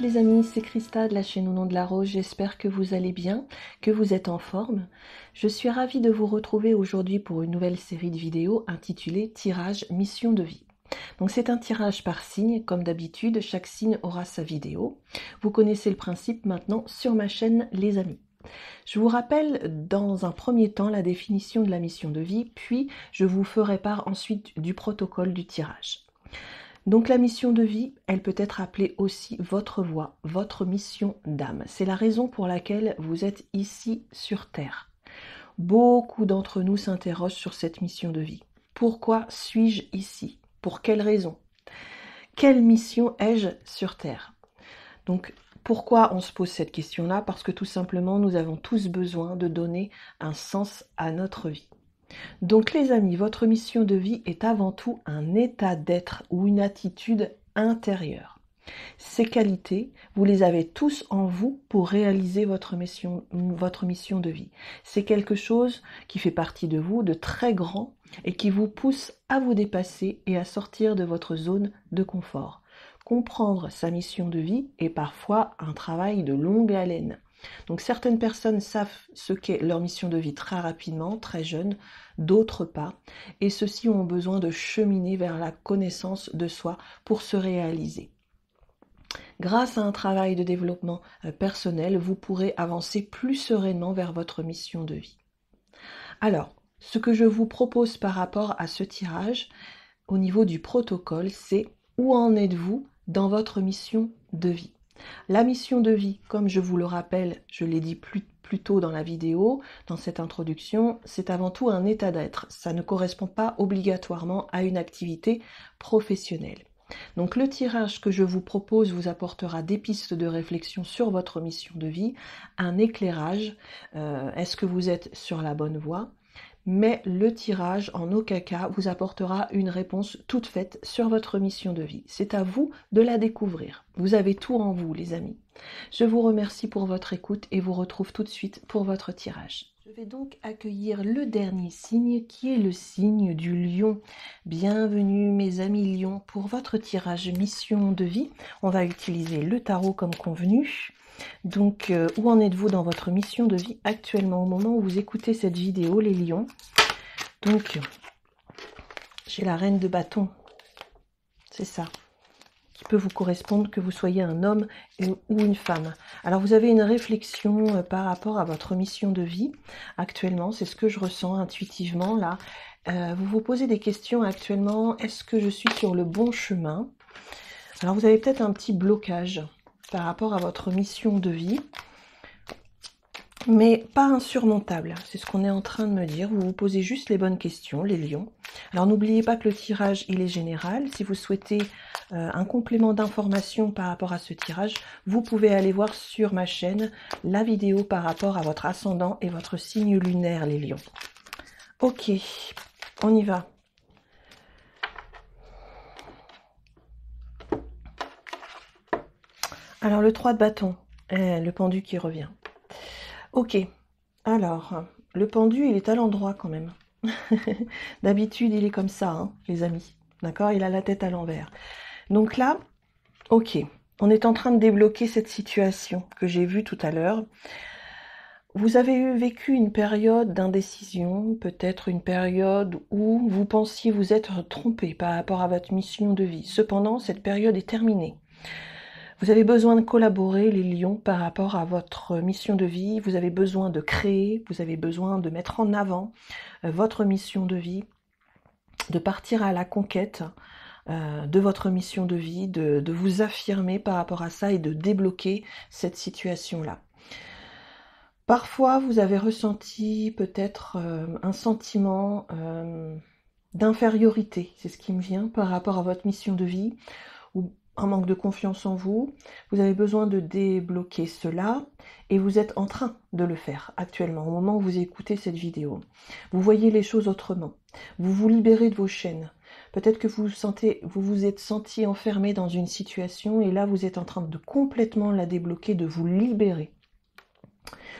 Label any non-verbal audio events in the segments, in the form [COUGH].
les amis, c'est Christa de la chaîne Au Nom de la Rose. J'espère que vous allez bien, que vous êtes en forme. Je suis ravie de vous retrouver aujourd'hui pour une nouvelle série de vidéos intitulée Tirage Mission de vie. Donc c'est un tirage par signe, comme d'habitude, chaque signe aura sa vidéo. Vous connaissez le principe maintenant sur ma chaîne les amis. Je vous rappelle dans un premier temps la définition de la mission de vie, puis je vous ferai part ensuite du protocole du tirage. Donc la mission de vie, elle peut être appelée aussi votre voie, votre mission d'âme. C'est la raison pour laquelle vous êtes ici sur Terre. Beaucoup d'entre nous s'interrogent sur cette mission de vie. Pourquoi suis-je ici Pour quelle raison Quelle mission ai-je sur Terre Donc pourquoi on se pose cette question-là Parce que tout simplement, nous avons tous besoin de donner un sens à notre vie. Donc les amis, votre mission de vie est avant tout un état d'être ou une attitude intérieure. Ces qualités, vous les avez tous en vous pour réaliser votre mission, votre mission de vie. C'est quelque chose qui fait partie de vous, de très grand, et qui vous pousse à vous dépasser et à sortir de votre zone de confort. Comprendre sa mission de vie est parfois un travail de longue haleine. Donc certaines personnes savent ce qu'est leur mission de vie très rapidement, très jeune, d'autres pas, et ceux-ci ont besoin de cheminer vers la connaissance de soi pour se réaliser. Grâce à un travail de développement euh, personnel, vous pourrez avancer plus sereinement vers votre mission de vie. Alors, ce que je vous propose par rapport à ce tirage, au niveau du protocole, c'est où en êtes-vous dans votre mission de vie la mission de vie, comme je vous le rappelle, je l'ai dit plus, tôt dans la vidéo, dans cette introduction, c'est avant tout un état d'être. Ça ne correspond pas obligatoirement à une activité professionnelle. Donc le tirage que je vous propose vous apportera des pistes de réflexion sur votre mission de vie, un éclairage, euh, est-ce que vous êtes sur la bonne voie mais le tirage en aucun cas vous apportera une réponse toute faite sur votre mission de vie. C'est à vous de la découvrir. Vous avez tout en vous, les amis. Je vous remercie pour votre écoute et vous retrouve tout de suite pour votre tirage. Je vais donc accueillir le dernier signe qui est le signe du lion. Bienvenue mes amis lions pour votre tirage mission de vie. On va utiliser le tarot comme convenu. Donc, euh, où en êtes-vous dans votre mission de vie actuellement au moment où vous écoutez cette vidéo, les lions Donc, j'ai la reine de bâton. C'est ça qui peut vous correspondre, que vous soyez un homme ou une femme. Alors vous avez une réflexion euh, par rapport à votre mission de vie actuellement, c'est ce que je ressens intuitivement là. Euh, vous vous posez des questions actuellement, est-ce que je suis sur le bon chemin Alors vous avez peut-être un petit blocage par rapport à votre mission de vie, mais pas insurmontable. C'est ce qu'on est en train de me dire. Vous vous posez juste les bonnes questions, les lions. Alors n'oubliez pas que le tirage, il est général. Si vous souhaitez euh, un complément d'information par rapport à ce tirage, vous pouvez aller voir sur ma chaîne la vidéo par rapport à votre ascendant et votre signe lunaire, les lions. Ok, on y va. Alors le 3 de bâton, le pendu qui revient. Ok, alors, le pendu, il est à l'endroit quand même. [LAUGHS] D'habitude, il est comme ça, hein, les amis. D'accord Il a la tête à l'envers. Donc là, ok, on est en train de débloquer cette situation que j'ai vue tout à l'heure. Vous avez vécu une période d'indécision, peut-être une période où vous pensiez vous être trompé par rapport à votre mission de vie. Cependant, cette période est terminée. Vous avez besoin de collaborer, les lions, par rapport à votre mission de vie. Vous avez besoin de créer, vous avez besoin de mettre en avant euh, votre mission de vie, de partir à la conquête euh, de votre mission de vie, de, vous affirmer par rapport à ça et de débloquer cette situation-là. Parfois, vous avez ressenti peut-être euh, un sentiment d'infériorité, c'est ce qui me vient par rapport à votre mission de vie, un manque de confiance en vous, vous avez besoin de débloquer cela et vous êtes en train de le faire actuellement au moment où vous écoutez cette vidéo. Vous voyez les choses autrement. Vous vous libérez de vos chaînes. Peut-être que vous vous sentez, vous vous êtes senti enfermé dans une situation et là vous êtes en train de complètement la débloquer, de vous libérer.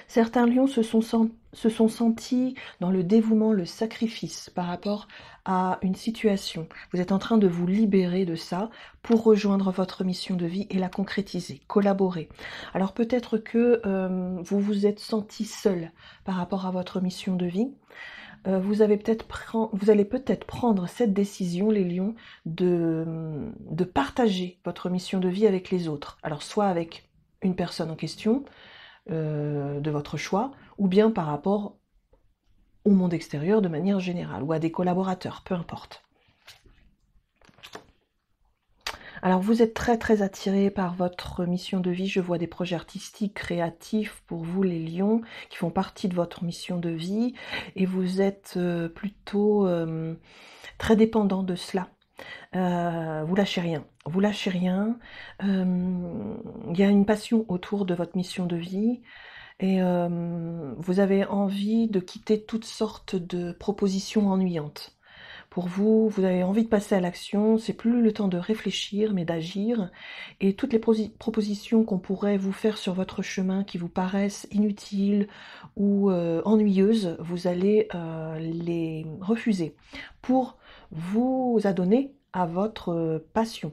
Certains lions se sont, sentis dans le dévouement, le sacrifice par rapport à une situation. Vous êtes en train de vous libérer de ça pour rejoindre votre mission de vie et la concrétiser, collaborer. Alors peut-être que euh, vous vous êtes senti seul par rapport à votre mission de vie. Euh, vous, avez vous, allez peut-être prendre cette décision, les lions, de partager votre mission de vie avec les autres. Alors soit avec une personne en question, euh, de votre choix, ou bien par rapport au monde extérieur de manière générale, ou à des collaborateurs, peu importe. Alors vous êtes très très attiré par votre mission de vie, je vois des projets artistiques, créatifs pour vous les lions, qui font partie de votre mission de vie, et vous êtes euh, plutôt euh, très dépendant de cela. Euh, vous lâchez rien, vous lâchez rien. Euh, il y a une passion autour de votre mission de vie et euh, vous avez envie de quitter toutes sortes de propositions ennuyantes pour vous, vous avez envie de passer à l'action, c'est plus le temps de réfléchir mais d'agir et toutes les propositions qu'on pourrait vous faire sur votre chemin qui vous paraissent inutiles ou euh, ennuyeuses, vous allez euh, les refuser pour vous adonner à votre euh, passion.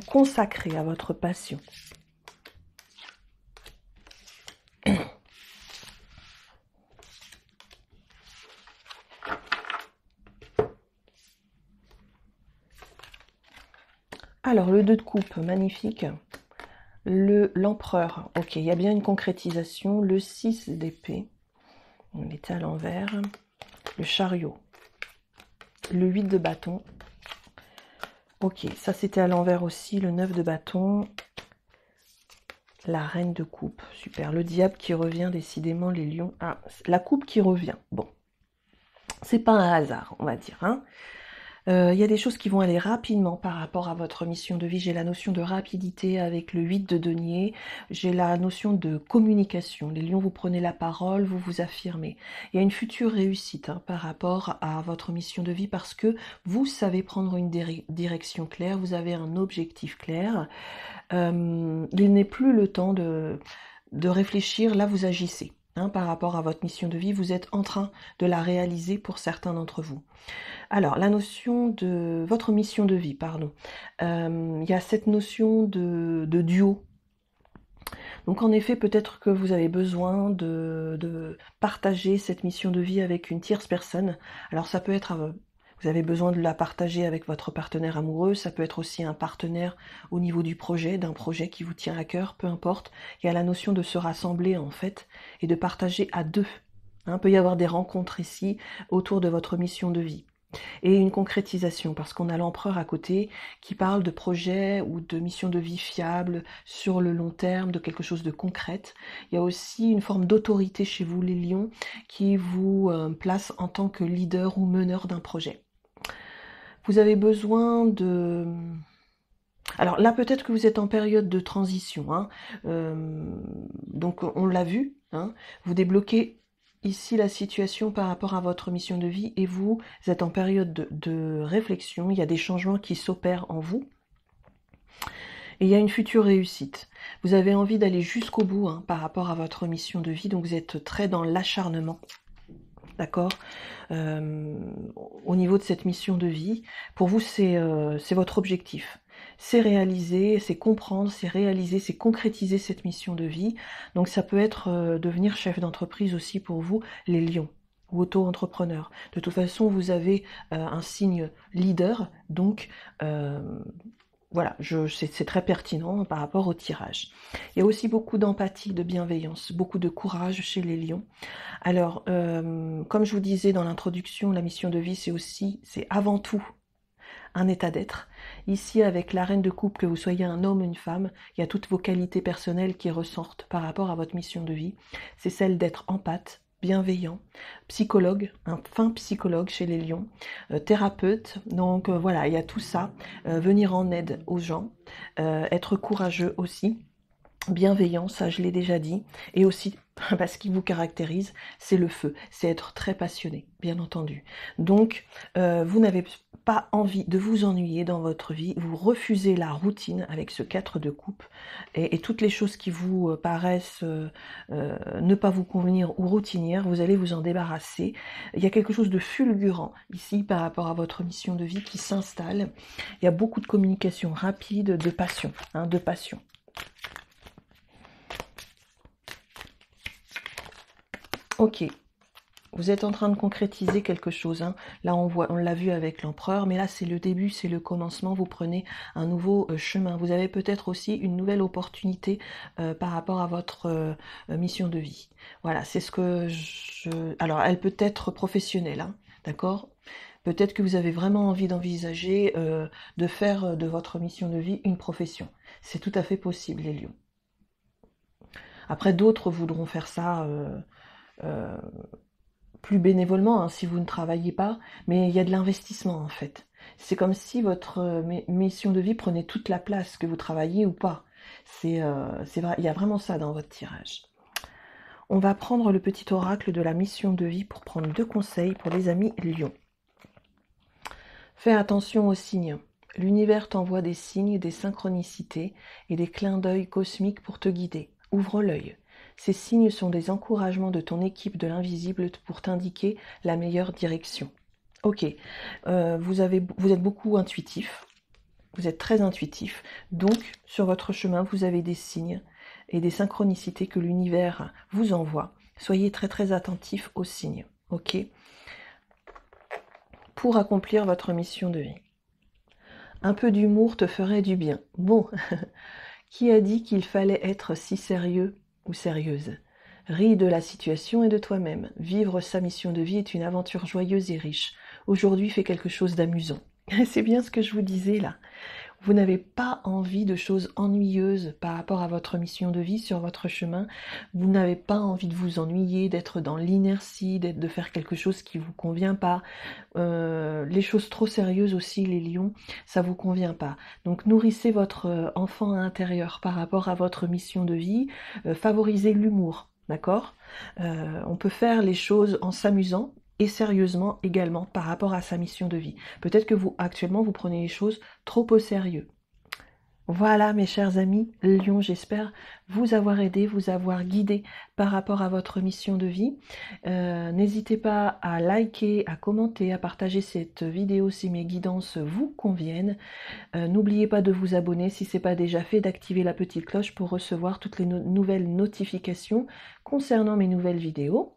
consacré à votre passion. Alors, le 2 de coupe, magnifique. Le L'empereur, ok, il y a bien une concrétisation. Le 6 d'épée, on était à l'envers. Le chariot. Le 8 de bâton Ok, ça c'était à l'envers aussi, le 9 de bâton. La reine de coupe, super. Le diable qui revient, décidément, les lions. Ah, la coupe qui revient. Bon, c'est pas un hasard, on va dire. Hein il euh, y a des choses qui vont aller rapidement par rapport à votre mission de vie. J'ai la notion de rapidité avec le 8 de denier. J'ai la notion de communication. Les lions, vous prenez la parole, vous vous affirmez. Il y a une future réussite hein, par rapport à votre mission de vie parce que vous savez prendre une direction claire, vous avez un objectif clair. Euh, il n'est plus le temps de, de réfléchir, là vous agissez. Hein, par rapport à votre mission de vie, vous êtes en train de la réaliser pour certains d'entre vous. Alors, la notion de votre mission de vie, pardon, euh, il y a cette notion de, duo. Donc en effet, peut-être que vous avez besoin de, de, partager cette mission de vie avec une tierce personne. Alors ça peut être euh, vous avez besoin de la partager avec votre partenaire amoureux. Ça peut être aussi un partenaire au niveau du projet, d'un projet qui vous tient à cœur, peu importe. Il y a la notion de se rassembler en fait et de partager à deux. Il hein, peut y avoir des rencontres ici autour de votre mission de vie et une concrétisation, parce qu'on a l'empereur à côté qui parle de projet, ou de mission de vie fiable, sur le long terme, de quelque chose de concrète. Il y a aussi une forme d'autorité chez vous, les lions, qui vous euh, place en tant que leader ou meneur d'un projet. Vous avez besoin de... Alors là, peut-être que vous êtes en période de transition. Hein. Euh, donc on l'a vu. Hein. Vous débloquez ici la situation par rapport à votre mission de vie et vous, êtes en période de, réflexion. Il y a des changements qui s'opèrent en vous. Et il y a une future réussite. Vous avez envie d'aller jusqu'au bout hein, par rapport à votre mission de vie. Donc vous êtes très dans l'acharnement d'accord euh, Au niveau de cette mission de vie, pour vous, euh, c'est votre objectif c'est réaliser, c'est comprendre, c'est réaliser, c'est concrétiser cette mission de vie. Donc ça peut être euh, devenir chef d'entreprise aussi pour vous, les lions ou auto entrepreneurs De toute façon, vous avez un signe leader, donc voilà, c'est très pertinent par rapport au tirage. Il y a aussi beaucoup d'empathie, de bienveillance, beaucoup de courage chez les lions. Alors, euh, comme je vous disais dans l'introduction, la mission de vie, c'est aussi, c'est avant tout un état d'être. Ici, avec la reine de coupe, que vous soyez un homme ou une femme, il y a toutes vos qualités personnelles qui ressortent par rapport à votre mission de vie. C'est celle d'être empathe, bienveillant, psychologue, un fin psychologue chez les lions, euh, thérapeute. Donc euh, voilà, il y a tout ça. Euh, venir en aide aux gens, être courageux aussi bienveillant, ça je l'ai déjà dit, et aussi parce [LAUGHS] bah, qu'il vous caractérise, c'est le feu, c'est être très passionné, bien entendu. Donc, euh, vous n'avez pas envie de vous ennuyer dans votre vie, vous refusez la routine avec ce 4 de coupe, et, toutes les choses qui vous euh, paraissent euh, ne pas vous convenir ou routinières, vous allez vous en débarrasser. Il y a quelque chose de fulgurant ici par rapport à votre mission de vie qui s'installe. Il y a beaucoup de communication rapide, de passion, hein, de passion. Ok, vous êtes en train de concrétiser quelque chose. Hein. Là, on l'a vu avec l'empereur, mais là, c'est le début, c'est le commencement. Vous prenez un nouveau euh, chemin. Vous avez peut-être aussi une nouvelle opportunité euh, par rapport à votre euh, mission de vie. Voilà, c'est ce que je. Alors, elle peut être professionnelle, hein, d'accord. Peut-être que vous avez vraiment envie d'envisager de faire de votre mission de vie une profession. C'est tout à fait possible, les lions. Après, d'autres voudront faire ça euh, plus bénévolement hein, si vous ne travaillez pas, mais il y a de l'investissement en fait. C'est comme si votre euh, mission de vie prenait toute la place, que vous travaillez ou pas. Euh, c'est vrai, il y a vraiment ça dans votre tirage. On va prendre le petit oracle de la mission de vie pour prendre deux conseils pour les amis lyon Fais attention aux signes. L'univers t'envoie des signes, des synchronicités et des clins d'œil cosmiques pour te guider. Ouvre l'œil. Ces signes sont des encouragements de ton équipe de l'invisible pour t'indiquer la meilleure direction. Ok, euh, vous, vous êtes beaucoup intuitif, vous êtes très intuitif, donc sur votre chemin, vous avez des signes et des synchronicités que l'univers vous envoie. Soyez très très attentif aux signes, ok Pour accomplir votre mission de vie. Un peu d'humour te ferait du bien. Bon, [LAUGHS] qui a dit qu'il fallait être si sérieux ou sérieuse. Ris de la situation et de toi-même. Vivre sa mission de vie est une aventure joyeuse et riche. Aujourd'hui, fais quelque chose d'amusant. [LAUGHS] C'est bien ce que je vous disais là vous n'avez pas envie de choses ennuyeuses par rapport à votre mission de vie sur votre chemin, vous n'avez pas envie de vous ennuyer, d'être dans l'inertie, de faire quelque chose qui vous convient pas, euh, les choses trop sérieuses aussi, les lions, ça vous convient pas. Donc nourrissez votre euh, enfant intérieur par rapport à votre mission de vie, euh, favorisez l'humour, D'accord On peut faire les choses en s'amusant, et sérieusement également par rapport à sa mission de vie. Peut-être que vous, actuellement, vous prenez les choses trop au sérieux. Voilà mes chers amis Lyon, j'espère vous avoir aidé, vous avoir guidé par rapport à votre mission de vie. Euh, n'hésitez pas à liker, à commenter, à partager cette vidéo si mes guidances vous conviennent. Euh, n'oubliez pas de vous abonner si ce n'est pas déjà fait, d'activer la petite cloche pour recevoir toutes les nouvelles notifications concernant mes nouvelles vidéos.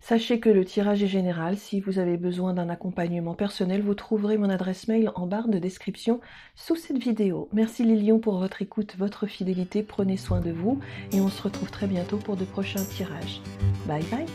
Sachez que le tirage est général. Si vous avez besoin d'un accompagnement personnel, vous trouverez mon adresse mail en barre de description sous cette vidéo. Merci Lilion pour votre écoute, votre fidélité. Prenez soin de vous et on se retrouve très bientôt pour de prochains tirages. Bye bye